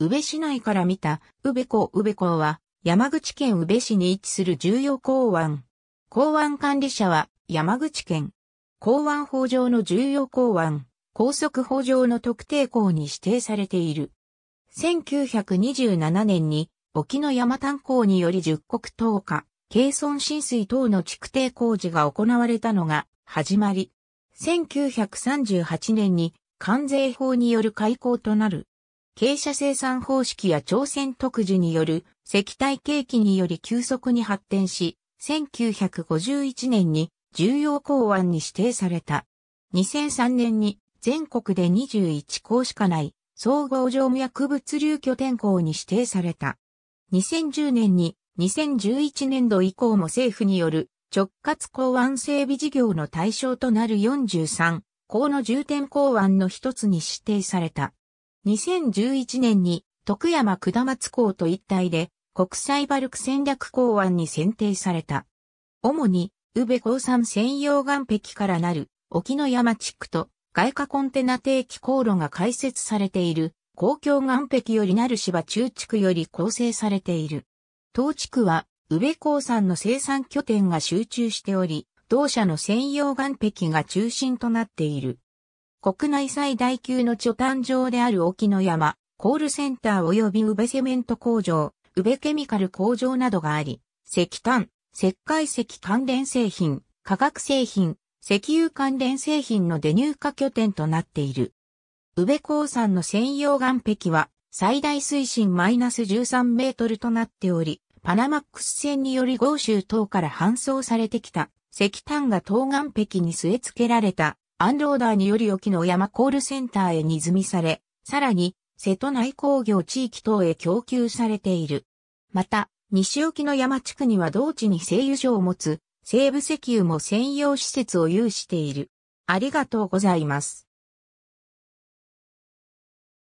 宇部市内から見た宇部港宇部港は山口県宇部市に位置する重要港湾。港湾管理者は山口県。港湾法上の重要港湾、高速法上の特定港に指定されている。1927年に沖の山炭港により十国投下、軽村浸水等の築堤工事が行われたのが始まり。1938年に関税法による開港となる。傾斜生産方式や朝鮮特需による石体景気により急速に発展し、1951年に重要港湾に指定された。2003年に全国で21港しかない総合常務薬物流拠点港に指定された。2010年に2011年度以降も政府による直轄港湾整備事業の対象となる43港の重点港湾の一つに指定された。2011年に徳山下松港と一体で国際バルク戦略港湾に選定された。主に、宇部鉱山専用岸壁からなる沖の山地区と外貨コンテナ定期航路が開設されている公共岸壁よりなる芝中地区より構成されている。当地区は宇部鉱山の生産拠点が集中しており、同社の専用岸壁が中心となっている。国内最大級の貯炭場である沖の山、コールセンター及び宇部セメント工場、宇部ケミカル工場などがあり、石炭、石灰石関連製品、化学製品、石油関連製品の出入荷拠点となっている。宇部鉱山の専用岩壁は最大水深マイナス13メートルとなっており、パナマックス船により豪州等から搬送されてきた石炭が東岸壁に据え付けられたアンローダーにより沖の山コールセンターへ荷積みされ、さらに、瀬戸内工業地域等へ供給されている。また、西沖の山地区には同地に製油所を持つ、西部石油も専用施設を有している。ありがとうございます。